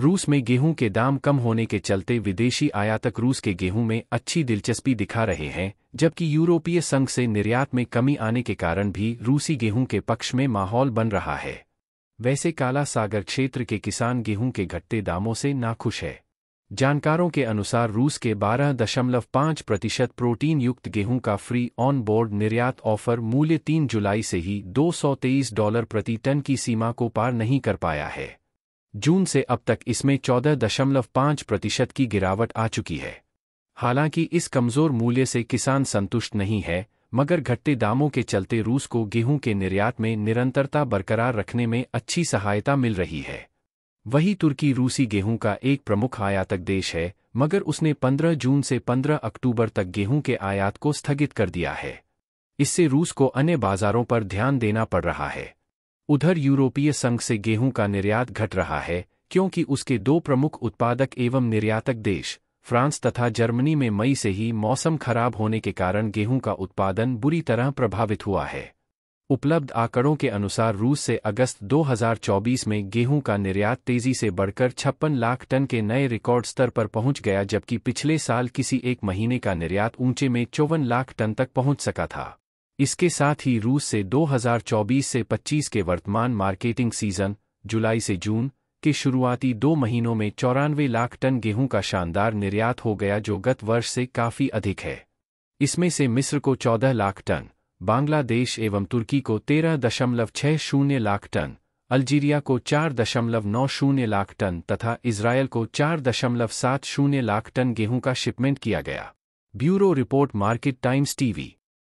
रूस में गेहूं के दाम कम होने के चलते विदेशी आयातक रूस के गेहूं में अच्छी दिलचस्पी दिखा रहे हैं जबकि यूरोपीय संघ से निर्यात में कमी आने के कारण भी रूसी गेहूं के पक्ष में माहौल बन रहा है वैसे काला सागर क्षेत्र के किसान गेहूं के घटते दामों से नाखुश है जानकारों के अनुसार रूस के 12.5 प्रतिशत प्रोटीन युक्त गेहूं का फ्री ऑन बोर्ड निर्यात ऑफर मूल्य 3 जुलाई से ही 223 डॉलर प्रति टन की सीमा को पार नहीं कर पाया है जून से अब तक इसमें चौदह दशमलव पांच प्रतिशत की गिरावट आ चुकी है हालांकि इस कमज़ोर मूल्य से किसान संतुष्ट नहीं है मगर घटते दामों के चलते रूस को गेहूं के निर्यात में निरंतरता बरकरार रखने में अच्छी सहायता मिल रही है वही तुर्की रूसी गेहूं का एक प्रमुख आयातक देश है मगर उसने 15 जून से 15 अक्टूबर तक गेहूं के आयात को स्थगित कर दिया है इससे रूस को अन्य बाजारों पर ध्यान देना पड़ रहा है उधर यूरोपीय संघ से गेहूं का निर्यात घट रहा है क्योंकि उसके दो प्रमुख उत्पादक एवं निर्यातक देश फ्रांस तथा जर्मनी में मई से ही मौसम खराब होने के कारण गेहूं का उत्पादन बुरी तरह प्रभावित हुआ है उपलब्ध आंकड़ों के अनुसार रूस से अगस्त 2024 में गेहूं का निर्यात तेजी से बढ़कर छप्पन लाख टन के नए रिकॉर्ड स्तर पर पहुंच गया जबकि पिछले साल किसी एक महीने का निर्यात ऊंचे में चौवन लाख टन तक पहुंच सका था इसके साथ ही रूस से 2024 से 25 के वर्तमान मार्केटिंग सीजन जुलाई से जून के शुरुआती दो महीनों में चौरानवे लाख टन गेहूं का शानदार निर्यात हो गया जो गत वर्ष से काफी अधिक है इसमें से मिस्र को 14 लाख टन बांग्लादेश एवं तुर्की को तेरह दशमलव छह शून्य लाख टन अल्जीरिया को चार दशमलव नौ शून्य लाख टन तथा इसराइल को चार दशमलव सात शून्य लाख टन गेहूं का शिपमेंट किया गया bureau report Market Times TV